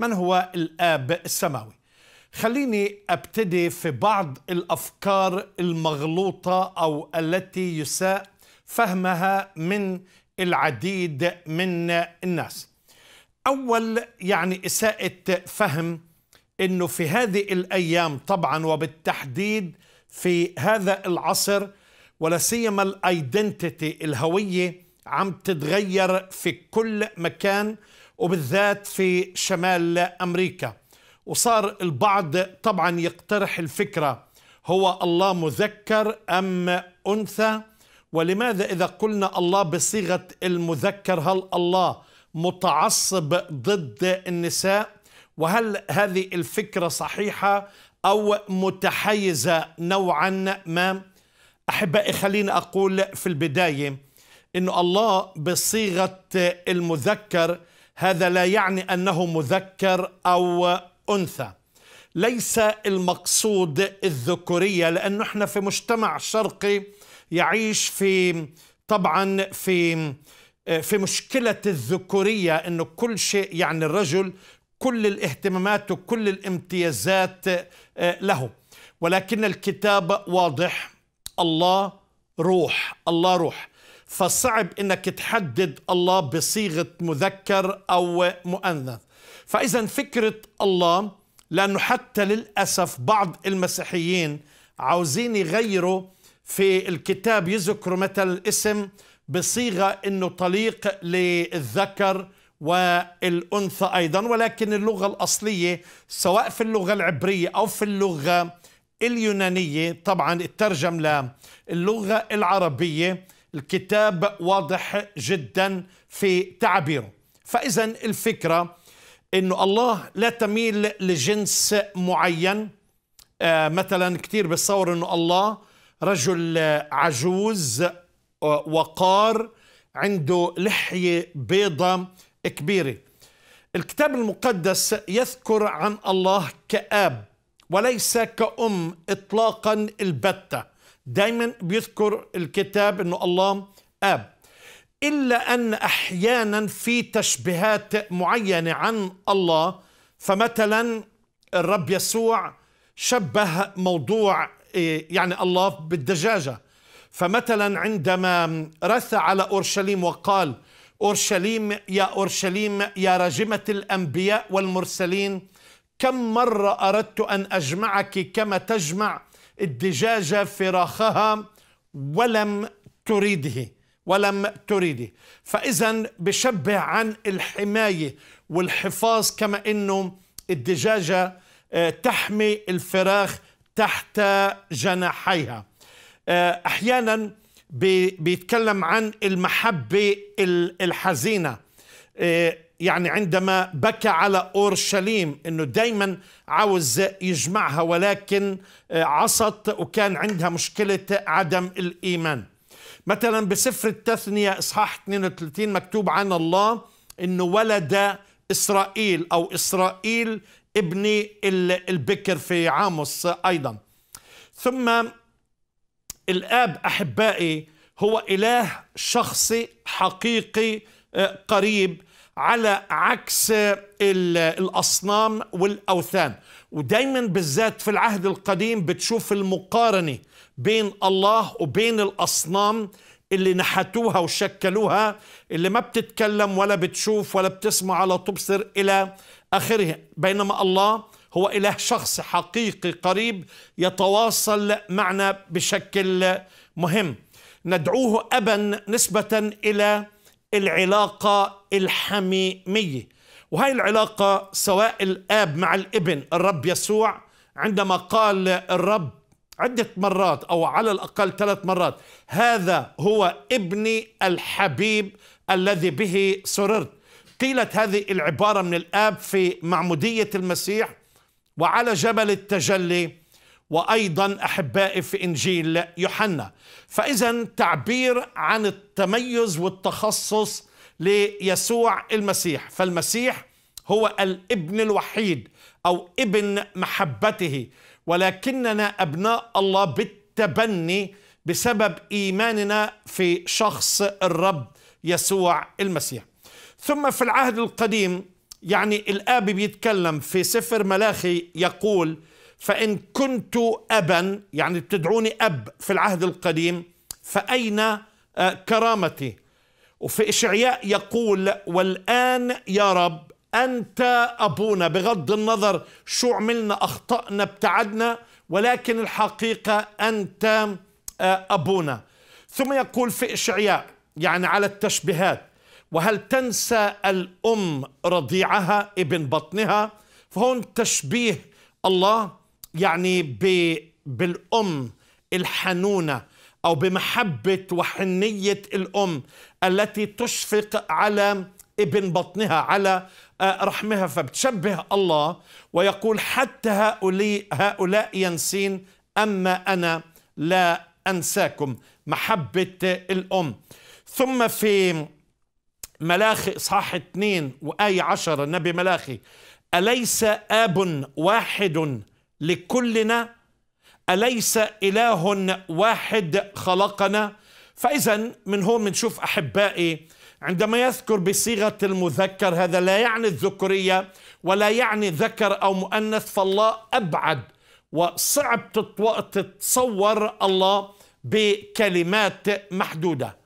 من هو الآب السماوي خليني أبتدي في بعض الأفكار المغلوطة أو التي يساء فهمها من العديد من الناس أول يعني إساءة فهم أنه في هذه الأيام طبعا وبالتحديد في هذا العصر ولا سيما الايدنتيتي الهويه عم تتغير في كل مكان وبالذات في شمال امريكا وصار البعض طبعا يقترح الفكره هو الله مذكر ام انثى ولماذا اذا قلنا الله بصيغه المذكر هل الله متعصب ضد النساء وهل هذه الفكره صحيحه او متحيزه نوعا ما احبائي خليني اقول في البدايه انه الله بصيغه المذكر هذا لا يعني انه مذكر او انثى ليس المقصود الذكوريه لانه احنا في مجتمع شرقي يعيش في طبعا في في مشكله الذكوريه انه كل شيء يعني الرجل كل الاهتمامات وكل الامتيازات آه، له ولكن الكتاب واضح الله روح الله روح فصعب انك تحدد الله بصيغه مذكر او مؤنث فاذا فكره الله لانه حتى للاسف بعض المسيحيين عاوزين يغيروا في الكتاب يذكروا مثلا الاسم بصيغه انه طليق للذكر والانثى ايضا ولكن اللغه الاصليه سواء في اللغه العبريه او في اللغه اليونانيه طبعا الترجم للغه العربيه الكتاب واضح جدا في تعبيره فاذا الفكره انه الله لا تميل لجنس معين آه، مثلا كثير بتصور انه الله رجل عجوز آه، وقار عنده لحيه بيضة كبيره الكتاب المقدس يذكر عن الله كاب وليس كأم إطلاقا البتة دايما بيذكر الكتاب انه الله اب الا ان احيانا في تشبيهات معينه عن الله فمثلا الرب يسوع شبه موضوع إيه، يعني الله بالدجاجه فمثلا عندما رث على اورشليم وقال اورشليم يا اورشليم يا راجمه الانبياء والمرسلين كم مره اردت ان اجمعك كما تجمع الدجاجة فراخها ولم تريده ولم تريده فإذا بشبه عن الحماية والحفاظ كما أنه الدجاجة آه، تحمي الفراخ تحت جناحيها آه، أحيانا بيتكلم عن المحبة الحزينة آه، يعني عندما بكى على اورشليم انه دايما عاوز يجمعها ولكن آه، عصت وكان عندها مشكله عدم الايمان مثلا بسفر التثنيه اصحاح 32 مكتوب عن الله انه ولد اسرائيل او اسرائيل ابن البكر في عاموس ايضا ثم الاب احبائي هو اله شخصي حقيقي آه، قريب على عكس الأصنام والأوثان ودايما بالذات في العهد القديم بتشوف المقارنة بين الله وبين الأصنام اللي نحتوها وشكلوها اللي ما بتتكلم ولا بتشوف ولا بتسمع ولا تبصر إلى آخره بينما الله هو إله شخص حقيقي قريب يتواصل معنا بشكل مهم ندعوه أبا نسبة إلى العلاقة الحميمية وهي العلاقة سواء الآب مع الابن الرب يسوع عندما قال الرب عدة مرات أو على الأقل ثلاث مرات هذا هو ابني الحبيب الذي به سررت قيلت هذه العبارة من الآب في معمودية المسيح وعلى جبل التجلي وأيضا أحبائي في إنجيل يوحنا فإذا تعبير عن التميز والتخصص ليسوع المسيح فالمسيح هو الابن الوحيد أو ابن محبته ولكننا أبناء الله بالتبني بسبب إيماننا في شخص الرب يسوع المسيح ثم في العهد القديم يعني الآب بيتكلم في سفر ملاخي يقول فإن كنت أبا يعني بتدعوني أب في العهد القديم فأين آه، كرامتي وفي إشعياء يقول والآن يا رب أنت أبونا بغض النظر شو عملنا أخطأنا ابتعدنا ولكن الحقيقة أنت آه، أبونا ثم يقول في إشعياء يعني على التشبيهات وهل تنسى الأم رضيعها ابن بطنها فهون تشبيه الله يعني ب... بالأم الحنونة أو بمحبة وحنية الأم التي تشفق على ابن بطنها على آه، رحمها فبتشبه الله ويقول حتى هؤلاء, هؤلاء ينسين أما أنا لا أنساكم محبة الأم ثم في ملاخي إصحاح 2 وآية 10 النبي ملاخي أليس آب واحد لكلنا أليس إله واحد خلقنا فإذا من هون بنشوف أحبائي عندما يذكر بصيغة المذكر هذا لا يعني الذكورية ولا يعني ذكر أو مؤنث فالله أبعد وصعب تتصور الله بكلمات محدودة